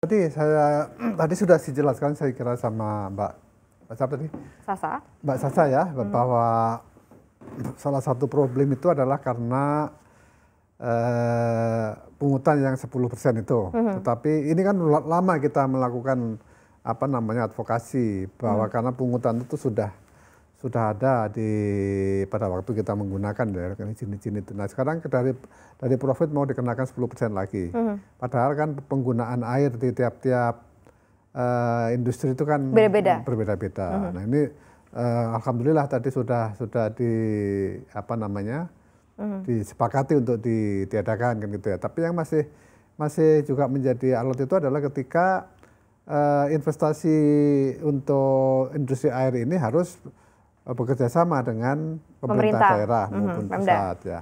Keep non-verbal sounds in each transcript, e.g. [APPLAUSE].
Tadi saya [CLEARS THROAT] tadi sudah dijelaskan saya kira sama Mbak Mbak siapa tadi? Sasa. Mbak Sasa ya hmm. bahwa salah satu problem itu adalah karena eh, pungutan yang 10% itu. Hmm. Tetapi ini kan lama kita melakukan apa namanya advokasi bahwa hmm. karena pungutan itu sudah sudah ada di pada waktu kita menggunakan ya izin-izin itu. Nah sekarang dari dari profit mau dikenakan 10% lagi. Uh hmm. -huh. Padahal kan penggunaan air di tiap-tiap uh, industri itu kan berbeda-beda. Berbeda-beda. Hmm. Nah ini uh, alhamdulillah tadi sudah sudah di apa namanya uh hmm. -huh. disepakati untuk ditiadakan kan gitu ya. Tapi yang masih masih juga menjadi alat itu adalah ketika uh, investasi untuk industri air ini harus Eh, bekerja sama dengan pemerintah, pemerintah. daerah maupun mm-hmm. pusat ya.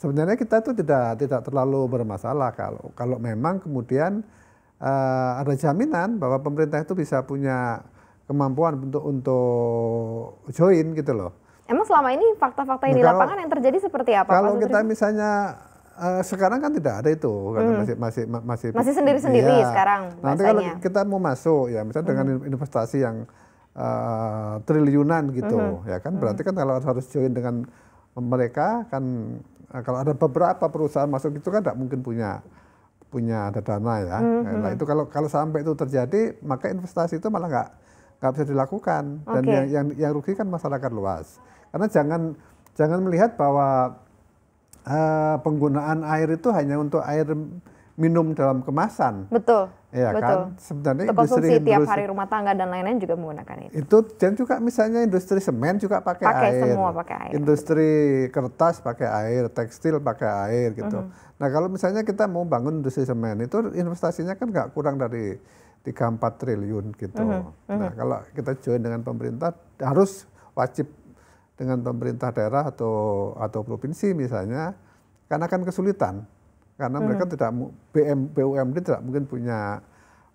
Sebenarnya kita itu tidak tidak terlalu bermasalah kalau kalau memang kemudian uh, ada jaminan bahwa pemerintah itu bisa punya kemampuan untuk untuk join gitu loh. Emang selama ini fakta-fakta yang nah, di lapangan yang terjadi seperti apa? Kalau kita misalnya uh, sekarang kan tidak ada itu karena hmm. masih masih masih masih sendiri-sendiri ya. sekarang. Nanti kalau kita mau masuk ya misalnya hmm. dengan investasi yang uh, triliunan gitu uh -huh. ya kan berarti kan kalau harus join dengan mereka kan eh, kalau ada beberapa perusahaan masuk itu kan tidak mungkin punya punya ada dana ya uh -huh. nah itu kalau kalau sampai itu terjadi maka investasi itu malah nggak nggak bisa dilakukan dan okay. yang yang yang rugi kan masyarakat luas karena jangan jangan melihat bahwa uh, penggunaan air itu hanya untuk air minum dalam kemasan. Betul. Ya betul. kan? Sebenarnya Untuk industri, konsumsi industri, hari rumah tangga dan lain-lain juga menggunakan itu. Itu dan juga misalnya industri semen juga pakai, pakai air. Pakai semua pakai air. Industri betul. kertas pakai air, tekstil pakai air gitu. Mm -hmm. Nah kalau misalnya kita mau bangun industri semen itu investasinya kan nggak kurang dari 3-4 triliun gitu. Mm -hmm. Nah kalau kita join dengan pemerintah harus wajib dengan pemerintah daerah atau atau provinsi misalnya karena akan kesulitan karena hmm. mereka hmm. tidak BM, BUMD tidak mungkin punya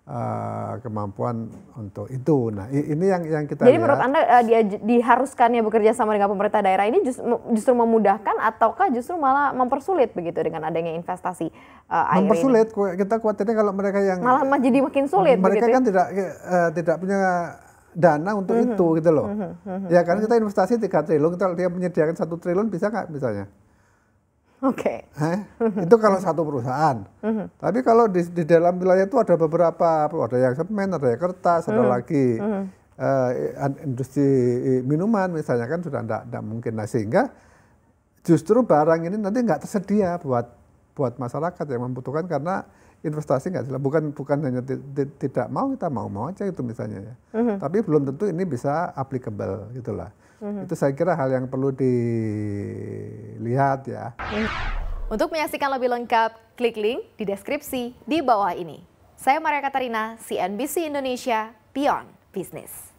uh, kemampuan untuk itu. Nah, ini yang yang kita Jadi lihat. menurut Anda uh, eh, diharuskannya bekerja sama dengan pemerintah daerah ini just, justru memudahkan ataukah justru malah mempersulit begitu dengan adanya investasi uh, air Mempersulit kita khawatirnya kalau mereka yang malah jadi makin sulit Mereka begitu. Ya? kan tidak uh, tidak punya dana untuk mm -hmm. itu hmm. gitu loh. Mm -hmm. Ya karena kita investasi 3 triliun, kita dia menyediakan satu triliun bisa nggak misalnya? Oke. Okay. Itu kalau satu perusahaan. Mm-hmm. Tapi kalau di, di dalam wilayah itu ada beberapa, ada yang semen, ada yang kertas, mm-hmm. ada lagi mm-hmm. uh, industri minuman misalnya kan sudah tidak mungkin. Nah sehingga justru barang ini nanti nggak tersedia buat buat masyarakat yang membutuhkan karena investasi nggak jelas. Bukan bukan hanya tidak mau kita mau mau aja itu misalnya mm Tapi belum tentu ini bisa applicable gitulah hmm Itu saya kira hal yang perlu dilihat ya. Untuk menyaksikan lebih lengkap, klik link di deskripsi di bawah ini. Saya Maria Katarina, CNBC Indonesia, Beyond Business.